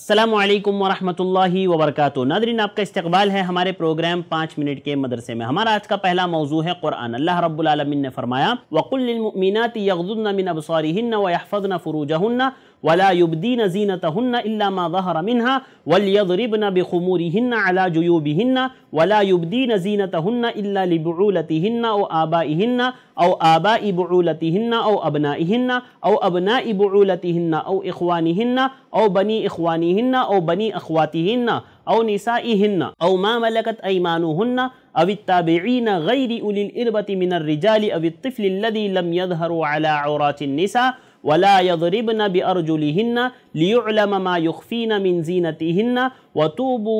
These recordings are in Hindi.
अल्लाम वरहमतुल्लाहि वबरकत नादरीन आपका इस्तकबाल है हमारे प्रोग्राम पाँच मिनट के मदरसे में हमारा आज का पहला मौजू है कुरान अल्लाह रब्बुल रबालमीन ने फरमाया वक़ुलमिनत यगजुन मिन अबसारिहिन व यहफ़न फ़रूजहन्ना ولا يبدين زينتهن إلا ما ظهر منها وليضربن بخمورهن على جيوبهن ولا يبدين زينتهن إلا لبعولتهن أو آبائهن أو آباء بعولتهن أو أبنائهن أو أبناء بعولتهن أو إخوانهن أو بني إخوانهن أو بني أخواتهن أو نسائهن أو ما ملكت أيمانهن أو التابعين غير أولي الإربة من الرجال أو الطفل الذي لم يظهروا على عورات النساء वला यदरिब नबी अर्जुलहिन्ना लियुलमा युफ़ीन मिन जीनतिहिन व तूबू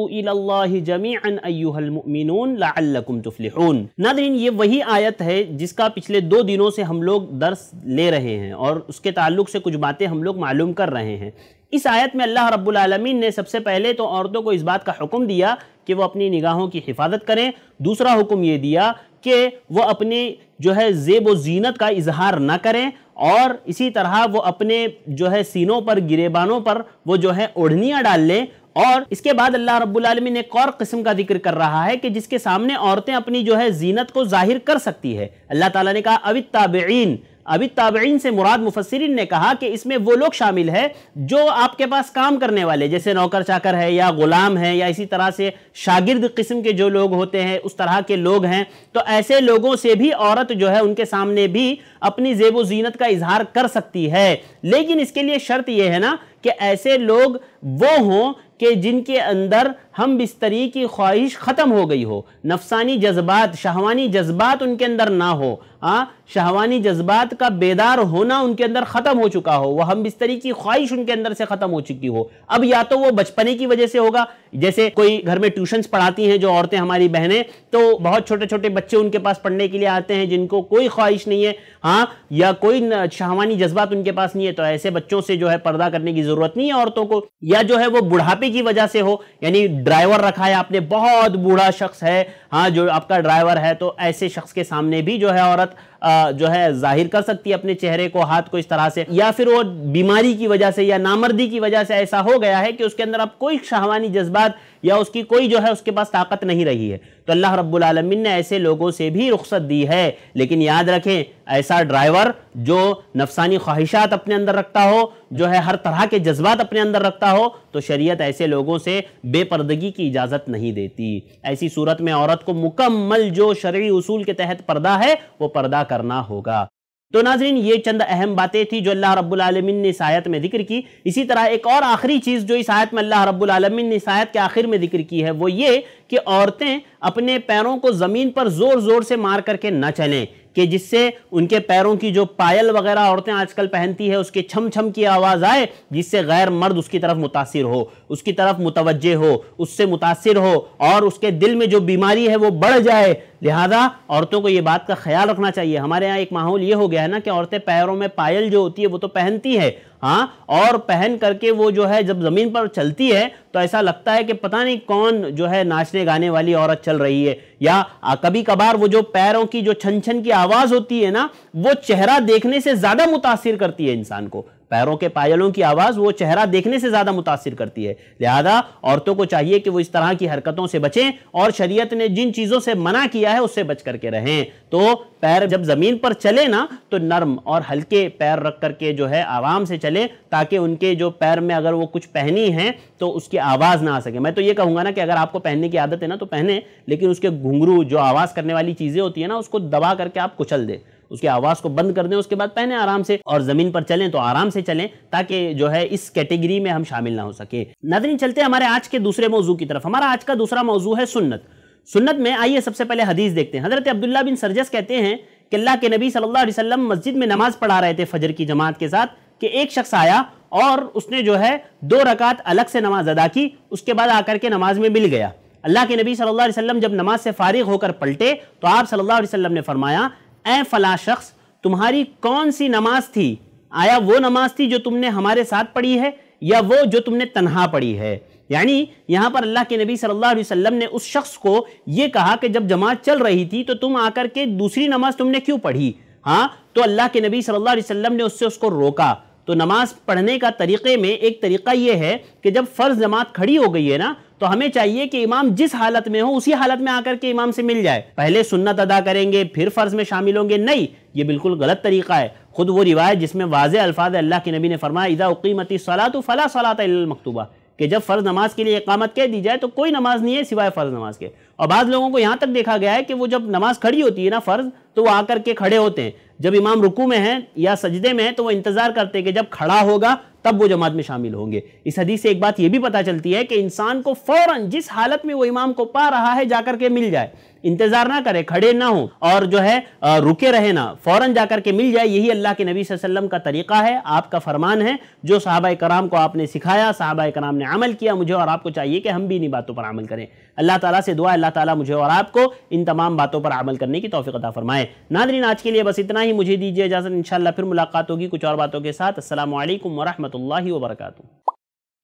जमीन अयुहलमिन लाकुम तुफलिहून नादरीन ये वही आयत है जिसका पिछले दो दिनों से हम लोग दर्स ले रहे हैं और उसके ताल्लुक से कुछ बातें हम लोग मालूम कर रहे हैं इस आयत में अल्लाह रब्बुल रबालमीन ने सबसे पहले तो औरतों को इस बात का हुक्म दिया कि वो अपनी निगाहों की हिफाजत करें दूसरा हुक्म ये दिया कि वह अपने जो है जेब व जीनत का इजहार ना करें और इसी तरह वो अपने जो है सीनों पर गिरेबानों पर वो जो है ओढ़नियाँ डाल लें और इसके बाद अल्लाह रब्बुलमी ने एक और किस्म का जिक्र कर रहा है कि जिसके सामने औरतें अपनी जो है जीनत को जाहिर कर सकती है अल्लाह ताला ने कहा अवित ताबेन अभी ताबीन से मुराद मुफसरिन ने कहा कि इसमें वो लोग शामिल है जो आपके पास काम करने वाले जैसे नौकर चाकर है या ग़ुलाम है या इसी तरह से शागिर्द किस्म के जो लोग होते हैं उस तरह के लोग हैं तो ऐसे लोगों से भी औरत जो है उनके सामने भी अपनी जेब जीनत का इजहार कर सकती है लेकिन इसके लिए शर्त यह है ना कि ऐसे लोग वो हों कि जिनके अंदर हम बिस्तरी की ख्वाहिश ख़त्म हो गई हो नफसानी जज्बात शाहवानी जज्बात उनके अंदर ना हो हाँ शाहवानी जज्बात का बेदार होना उनके अंदर ख़त्म हो चुका हो वह हम बिस्तरी की ख्वाहिश उनके अंदर से ख़त्म हो चुकी हो अब या तो वो बचपने की वजह से होगा जैसे कोई घर में ट्यूशन्स पढ़ाती हैं जो औरतें हमारी बहनें तो बहुत छोटे छोटे बच्चे उनके पास पढ़ने के लिए आते हैं जिनको कोई ख्वाहिश नहीं है हाँ या कोई शाहवानी जज्बात उनके पास नहीं है तो ऐसे बच्चों से जो है पर्दा करने की ज़रूरत नहीं है औरतों को या जो है वो बुढ़ापे की वजह से हो यानी ड्राइवर रखा है आपने बहुत बूढ़ा शख्स है हाँ जो आपका ड्राइवर है तो ऐसे शख्स के सामने भी जो है औरत जो है जाहिर कर सकती है अपने चेहरे को हाथ को इस तरह से या फिर वो बीमारी की वजह से या नामर्दी की वजह से ऐसा हो गया है कि उसके अंदर अब कोई शाहवानी जज्बात या उसकी कोई जो है उसके पास ताकत नहीं रही है तो अल्लाह रब्बुल ने ऐसे लोगों से भी रुख्सत दी है लेकिन याद रखें ऐसा ड्राइवर जो नफसानी ख्वाहिशात अपने अंदर रखता हो जो है हर तरह के जज्बात अपने अंदर रखता हो तो शरीयत ऐसे लोगों से बेपर्दगी की इजाज़त नहीं देती ऐसी सूरत में औरत को मुकम्मल जो शर्य उसूल के तहत पर्दा है वो पर्दा करना होगा तो नाजरीन ये चंद अहम बातें थी जो अल्लाह रब्बुल आलमीन ने इस आयत में जिक्र की इसी तरह एक और आखिरी चीज़ जो इस आयत में अल्लाह रब्बुल ने इस आयत के आखिर में जिक्र की है वो ये कि औरतें अपने पैरों को ज़मीन पर ज़ोर ज़ोर से मार करके न चलें कि जिससे उनके पैरों की जो पायल वगैरह औरतें आजकल पहनती है उसके छम छम की आवाज़ आए जिससे गैर मर्द उसकी तरफ मुतासर हो उसकी तरफ मुतवजह हो उससे मुतासर हो और उसके दिल में जो बीमारी है वो बढ़ जाए लिहाजा औरतों को ये बात का ख्याल रखना चाहिए हमारे यहाँ एक माहौल ये हो गया है ना कि औरतें पैरों में पायल जो होती है वो तो पहनती है हाँ और पहन करके वो जो है जब ज़मीन पर चलती है तो ऐसा लगता है कि पता नहीं कौन जो है नाचने गाने वाली औरत चल रही है या कभी कभार वो जो पैरों की जो छन छन की आवाज़ होती है ना वो चेहरा देखने से ज़्यादा मुतासिर करती है इंसान को पैरों के पायलों की आवाज़ वो चेहरा देखने से ज़्यादा मुतासर करती है लिहाजा औरतों को चाहिए कि वो इस तरह की हरकतों से बचें और शरीयत ने जिन चीज़ों से मना किया है उससे बच करके रहें तो पैर जब ज़मीन पर चले ना तो नर्म और हल्के पैर रख करके जो है आराम से चले ताकि उनके जो पैर में अगर वो कुछ पहनी है तो उसकी आवाज़ ना आ सके मैं तो ये कहूँगा ना कि अगर आपको पहनने की आदत है ना तो पहने लेकिन उसके घुंघरू जो आवाज़ करने वाली चीज़ें होती है ना उसको दबा करके आप कुचल दें उसकी आवाज़ को बंद कर दें उसके बाद पहने आराम से और ज़मीन पर चलें तो आराम से चलें ताकि जो है इस कैटेगरी में हम शामिल ना हो सके नादरी चलते हमारे आज के दूसरे मौजू की तरफ हमारा आज का दूसरा मौजू है सुन्नत सुन्नत में आइए सबसे पहले हदीस देखते हैं हज़रत अब्दुल्ला बिन सरजस कहते हैं कि अल्लाह के नबी सल्लल्लाहु अलैहि वसल्लम मस्जिद में नमाज़ पढ़ा रहे थे फजर की जमात के साथ कि एक शख्स आया और उसने जो है दो रकात अलग से नमाज अदा की उसके बाद आकर के नमाज में मिल गया अल्लाह के नबी सल्लल्लाहु अलैहि वसल्लम जब नमाज से फारिग होकर पलटे तो आप सल्लल्लाहु अलैहि वसल्लम ने फरमाया ए फला शख्स तुम्हारी कौन सी नमाज थी आया वो नमाज थी जो तुमने हमारे साथ पढ़ी है या वो जो तुमने तनहा पढ़ी है यानी यहाँ पर अल्लाह के नबी सल्लल्लाहु अलैहि वसल्लम ने उस शख्स को ये कहा कि जब जमात चल रही थी तो तुम आकर के दूसरी नमाज तुमने क्यों पढ़ी हाँ तो अल्लाह के नबी सल्लल्लाहु अलैहि वसल्लम ने उससे उसको रोका तो नमाज पढ़ने का तरीक़े में एक तरीक़ा यह है कि जब फ़र्ज़ जमात खड़ी हो गई है ना तो हमें चाहिए कि इमाम जिस हालत में हो उसी हालत में आकर के इमाम से मिल जाए पहले सुन्नत अदा करेंगे फिर फ़र्ज़ में शामिल होंगे नहीं ये बिल्कुल गलत तरीक़ा है खुद वो रिवायत जिसमें वाज अल्फाज अल्लाह के नबी ने फरमाया इदा उकीमती सलात फ़ला सलात मकतूबा कि जब फ़र्ज़ नमाज के लिए इकामत कह दी जाए तो कोई नमाज़ नहीं है सिवाय फ़र्ज़ नमाज के और बाद लोगों को यहाँ तक देखा गया है कि वो जब नमाज़ खड़ी होती है ना फ़र्ज़ तो वो आकर के खड़े होते हैं जब इमाम रुकू में हैं या सजदे में हैं तो वो इंतज़ार करते हैं कि जब खड़ा होगा तब वो जमात में शामिल होंगे इस हदीस से एक बात ये भी पता चलती है कि इंसान को फ़ौरन जिस हालत में वो इमाम को पा रहा है जाकर के मिल जाए इंतजार ना करें खड़े ना हो और जो है रुके रहे ना फौरन जाकर के मिल जाए यही अल्लाह के नबी वसल्लम का तरीका है आपका फरमान है जो साहबा कराम को आपने सिखाया साहबा कराम ने अमल किया मुझे और आपको चाहिए कि हम भी इन बातों पर अमल करें अल्लाह ताला से दुआ अल्लाह ताला मुझे और आपको इन तमाम बातों पर अमल करने की तोफ़ी अदा फरमाए नादरीन आज के लिए बस इतना ही मुझे दीजिए इजाज़त इन फिर मुलाकात होगी कुछ और बातों के साथ असल वरहमल वरक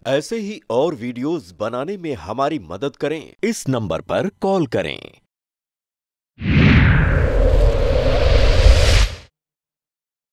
ऐसे ही और वीडियोस बनाने में हमारी मदद करें इस नंबर पर कॉल करें Yeah.